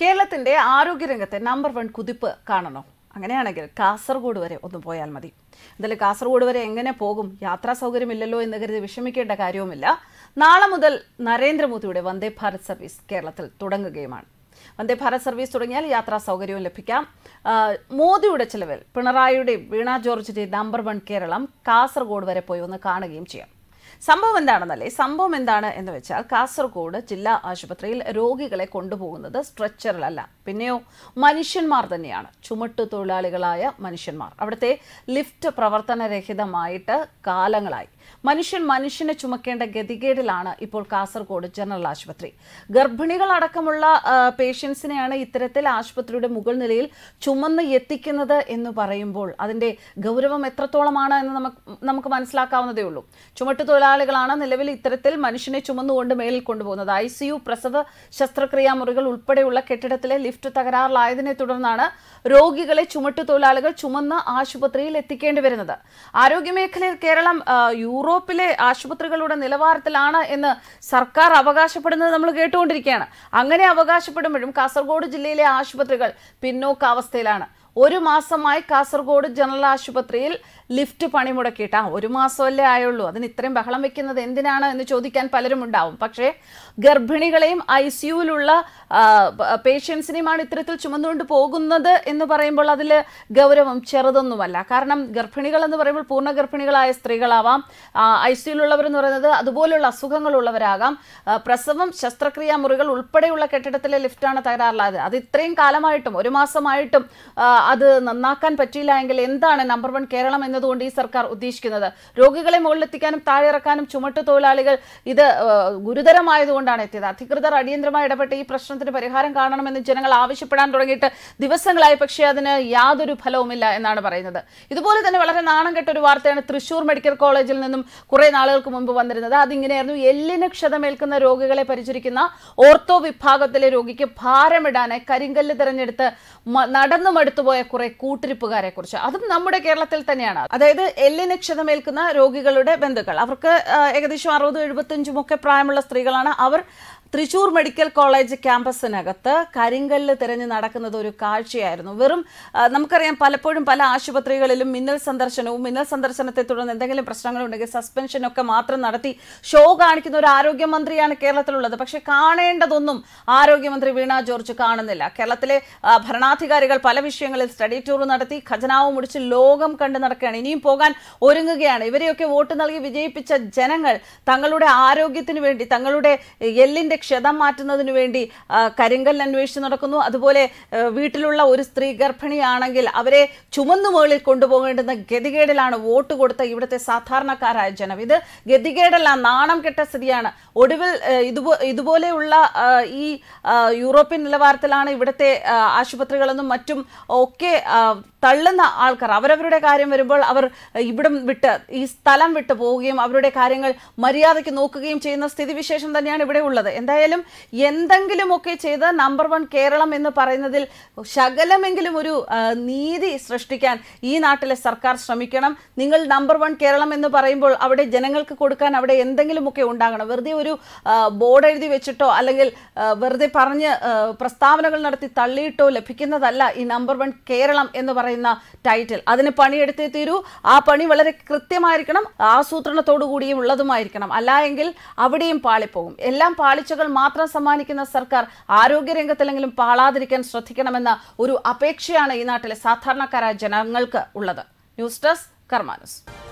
കേരളത്തിന്റെ ആരോഗ്യരംഗത്തെ number one കുതിപ്പ് കാണണോ അങ്ങനെയാണെങ്കിൽ കാസർഗോഡ് വരെ ഒന്ന് പോയാൽ മതി എന്തായാലും കാസർഗോഡ് വരെ എങ്ങനെ പോകും യാത്രാ സൗകര്യമില്ലല്ലോ എന്ന് കരുതി വിഷമിക്കേണ്ട കാര്യവുമില്ല നാളെ മുതൽ നരേന്ദ്രമോദിയുടെ വന്ദേ ഭാരത് സർവീസ് കേരളത്തിൽ തുടങ്ങുകയുമാണ് വന്ദേ ഭാരത് സർവീസ് തുടങ്ങിയാൽ യാത്രാ സൗകര്യവും ലഭിക്കാം മോദിയുടെ ചിലവിൽ പിണറായിയുടെയും വീണ ജോർജിന്റെയും നമ്പർ വൺ കേരളം കാസർഗോഡ് വരെ പോയി ഒന്ന് കാണുകയും ചെയ്യാം സംഭവം എന്താണെന്നല്ലേ സംഭവം എന്താണ് എന്ന് വെച്ചാൽ കാസർഗോഡ് ജില്ലാ ആശുപത്രിയിൽ രോഗികളെ കൊണ്ടുപോകുന്നത് സ്ട്രെച്ചറിലല്ല പിന്നെയോ മനുഷ്യന്മാർ തന്നെയാണ് ചുമട്ടു തൊഴിലാളികളായ മനുഷ്യന്മാർ അവിടുത്തെ ലിഫ്റ്റ് പ്രവർത്തനരഹിതമായിട്ട് കാലങ്ങളായി മനുഷ്യൻ മനുഷ്യനെ ചുമക്കേണ്ട ഗതികേടിലാണ് ഇപ്പോൾ കാസർഗോഡ് ജനറൽ ആശുപത്രി ഗർഭിണികൾ അടക്കമുള്ള പേഷ്യൻസിനെയാണ് ഇത്തരത്തിൽ ആശുപത്രിയുടെ മുകൾ നിലയിൽ ചുമന്ന് എത്തിക്കുന്നത് എന്ന് പറയുമ്പോൾ അതിൻ്റെ ഗൗരവം എത്രത്തോളമാണ് എന്ന് നമുക്ക് നമുക്ക് മനസ്സിലാക്കാവുന്നതേ ഉള്ളൂ ചുമട്ടു തൊഴിലാളികളാണ് നിലവിൽ ഇത്തരത്തിൽ മനുഷ്യനെ ചുമന്നുകൊണ്ട് മേലിൽ കൊണ്ടുപോകുന്നത് ഐ സി യു പ്രസവ ശസ്ത്രക്രിയാ മുറികൾ ഉൾപ്പെടെയുള്ള കെട്ടിടത്തിലെ ലിഫ്റ്റ് തകരാറിലായതിനെ തുടർന്നാണ് രോഗികളെ ചുമട്ടുതൊഴിലാളികൾ ചുമന്ന് ആശുപത്രിയിൽ എത്തിക്കേണ്ടി വരുന്നത് ആരോഗ്യമേഖലയിൽ കേരളം യൂറോപ്പിലെ ആശുപത്രികളുടെ നിലവാരത്തിലാണ് എന്ന് സർക്കാർ അവകാശപ്പെടുന്നത് നമ്മൾ കേട്ടുകൊണ്ടിരിക്കുകയാണ് അങ്ങനെ അവകാശപ്പെടുമ്പോഴും കാസർഗോഡ് ജില്ലയിലെ ആശുപത്രികൾ പിന്നോക്ക അവസ്ഥയിലാണ് ഒരു മാസമായി കാസർഗോഡ് ജനറൽ ആശുപത്രിയിൽ ലിഫ്റ്റ് പണിമുടക്കിയിട്ട് ആ ഒരു മാസമല്ലേ ആയുള്ളൂ അതിന് ഇത്രയും ബഹളം വെക്കുന്നത് എന്തിനാണ് എന്ന് ചോദിക്കാൻ പലരും ഉണ്ടാവും പക്ഷേ ഗർഭിണികളെയും ഐ സിയുവിലുള്ള പേഷ്യൻസിനെയുമാണ് ഇത്തരത്തിൽ ചുമന്നുകൊണ്ട് പോകുന്നത് എന്ന് പറയുമ്പോൾ അതിൽ ഗൗരവം ചെറുതൊന്നുമല്ല കാരണം ഗർഭിണികൾ എന്ന് പറയുമ്പോൾ പൂർണ്ണ ഗർഭിണികളായ സ്ത്രീകളാവാം ഐ എന്ന് പറയുന്നത് അതുപോലെയുള്ള അസുഖങ്ങളുള്ളവരാകാം പ്രസവം ശസ്ത്രക്രിയാ മുറികൾ ഉൾപ്പെടെയുള്ള കെട്ടിടത്തിലെ ലിഫ്റ്റാണ് തകരാറുള്ളത് അത് ഇത്രയും കാലമായിട്ടും ഒരു മാസമായിട്ടും അത് നന്നാക്കാൻ പറ്റിയില്ല എങ്കിൽ എന്താണ് നമ്പർ വൺ കേരളം എന്നതുകൊണ്ട് ഈ സർക്കാർ ഉദ്ദേശിക്കുന്നത് രോഗികളെ മുകളിലെത്തിക്കാനും താഴെ ഇറക്കാനും ചുമട്ടു തൊഴിലാളികൾ ഇത് ഗുരുതരമായതുകൊണ്ടാണ് എത്തിയത് അധികൃതർ അടിയന്തരമായി ഇടപെട്ട് ഈ പ്രശ്നം പ്രശ്നത്തിന് പരിഹാരം കാണണമെന്ന് ജനങ്ങൾ ആവശ്യപ്പെടാൻ തുടങ്ങിയിട്ട് ദിവസങ്ങളായി പക്ഷേ അതിന് യാതൊരു ഫലവുമില്ല എന്നാണ് പറയുന്നത് ഇതുപോലെ തന്നെ വളരെ നാണം കെട്ട ഒരു വാർത്തയാണ് തൃശൂർ മെഡിക്കൽ കോളേജിൽ നിന്നും കുറെ നാളുകൾക്ക് മുമ്പ് വന്നിരുന്നത് അതിങ്ങനെയായിരുന്നു എല്ലിന് ക്ഷതമേൽക്കുന്ന രോഗികളെ പരിചരിക്കുന്ന ഓർത്തോ വിഭാഗത്തിലെ രോഗിക്ക് ഭാരമിടാനായി കരിങ്കല്ല് തെരഞ്ഞെടുത്ത് നടന്നു മടുത്തുപോയ കുറെ കൂട്ടിരിപ്പുകാരെ കുറിച്ച് അതും നമ്മുടെ കേരളത്തിൽ തന്നെയാണ് അതായത് എല്ലിന് ക്ഷതമേൽക്കുന്ന രോഗികളുടെ ബന്ധുക്കൾ അവർക്ക് ഏകദേശം അറുപതും എഴുപത്തഞ്ചും ഒക്കെ പ്രായമുള്ള സ്ത്രീകളാണ് അവർ തൃശൂർ മെഡിക്കൽ കോളേജ് ക്യാമ്പസിനകത്ത് കരിങ്കല്ല് തെരഞ്ഞു നടക്കുന്നത് ഒരു കാഴ്ചയായിരുന്നു വെറും നമുക്കറിയാം പലപ്പോഴും പല ആശുപത്രികളിലും മിന്നൽ സന്ദർശനവും മിന്നൽ സന്ദർശനത്തെ തുടർന്ന് എന്തെങ്കിലും പ്രശ്നങ്ങളുണ്ടെങ്കിൽ സസ്പെൻഷനൊക്കെ മാത്രം നടത്തി ഷോ കാണിക്കുന്ന ഒരു ആരോഗ്യമന്ത്രിയാണ് കേരളത്തിലുള്ളത് പക്ഷേ കാണേണ്ടതൊന്നും ആരോഗ്യമന്ത്രി വീണ ജോർജ് കാണുന്നില്ല കേരളത്തിലെ ഭരണാധികാരികൾ പല വിഷയങ്ങളിൽ സ്റ്റഡി ടൂർ നടത്തി ഖജനാവ് മുടിച്ച് ലോകം കണ്ടു നടക്കുകയാണ് ഇനിയും പോകാൻ ഒരുങ്ങുകയാണ് ഇവരെയൊക്കെ വോട്ട് നൽകി വിജയിപ്പിച്ച ജനങ്ങൾ തങ്ങളുടെ ആരോഗ്യത്തിന് വേണ്ടി തങ്ങളുടെ എല്ലിന്റെ ക്ഷതം മാറ്റുന്നതിന് വേണ്ടി കരിങ്കൽ അന്വേഷിച്ച് നടക്കുന്നു അതുപോലെ വീട്ടിലുള്ള ഒരു സ്ത്രീ ഗർഭിണിയാണെങ്കിൽ അവരെ ചുമന്നു മുകളിൽ കൊണ്ടുപോകേണ്ടുന്ന ഗതികേടിലാണ് വോട്ട് കൊടുത്ത ഇവിടുത്തെ സാധാരണക്കാരായ ജനം ഇത് ഗതികേടല്ല നാണം കെട്ട സ്ഥിതിയാണ് ഒടുവിൽ ഇതുപോലെയുള്ള ഈ യൂറോപ്യൻ നിലവാരത്തിലാണ് ഇവിടുത്തെ ആശുപത്രികളെന്നും മറ്റും ഒക്കെ തള്ളുന്ന ആൾക്കാർ അവരവരുടെ കാര്യം വരുമ്പോൾ അവർ ഇവിടം വിട്ട് ഈ സ്ഥലം വിട്ട് പോവുകയും അവരുടെ കാര്യങ്ങൾ മര്യാദയ്ക്ക് നോക്കുകയും ചെയ്യുന്ന സ്ഥിതിവിശേഷം തന്നെയാണ് ഇവിടെ ഉള്ളത് എന്തായാലും എന്തെങ്കിലുമൊക്കെ ചെയ്ത് നമ്പർ വൺ കേരളം എന്ന് പറയുന്നതിൽ ശകലമെങ്കിലും ഒരു നീതി സൃഷ്ടിക്കാൻ ഈ നാട്ടിലെ സർക്കാർ ശ്രമിക്കണം നിങ്ങൾ നമ്പർ വൺ കേരളം എന്ന് പറയുമ്പോൾ അവിടെ ജനങ്ങൾക്ക് കൊടുക്കാൻ അവിടെ എന്തെങ്കിലുമൊക്കെ ഉണ്ടാകണം വെറുതെ ഒരു ബോർഡ് എഴുതി വെച്ചിട്ടോ അല്ലെങ്കിൽ വെറുതെ പറഞ്ഞ് പ്രസ്താവനകൾ നടത്തി തള്ളിയിട്ടോ ലഭിക്കുന്നതല്ല ഈ നമ്പർ വൺ കേരളം എന്ന് പറയുന്നത് പറയുന്ന ടൈറ്റിൽ അതിന് പണിയെടുത്തേ തീരൂ ആ പണി വളരെ കൃത്യമായിരിക്കണം ആസൂത്രണത്തോടു കൂടിയും ഉള്ളതുമായിരിക്കണം അല്ലായെങ്കിൽ അവിടെയും പാളിപ്പോകും എല്ലാം പാളിച്ചകൾ മാത്രം സമ്മാനിക്കുന്ന സർക്കാർ ആരോഗ്യരംഗത്തിലെങ്കിലും പാളാതിരിക്കാൻ ശ്രദ്ധിക്കണമെന്ന ഒരു അപേക്ഷയാണ് ഈ നാട്ടിലെ സാധാരണക്കാരായ ജനങ്ങൾക്ക് ഉള്ളത് ന്യൂസ് ഡെസ്ക് കർമാനുസ്